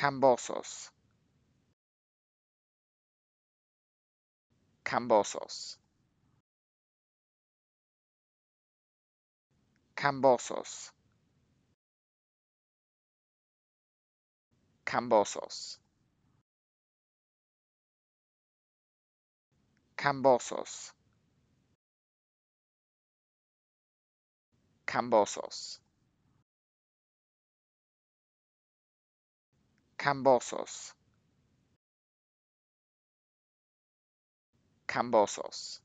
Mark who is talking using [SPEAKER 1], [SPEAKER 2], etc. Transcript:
[SPEAKER 1] Cambosos. Cambosos. Cambosos. Cambosos. Cambosos. Cambosos. Cambosos. Cambosos.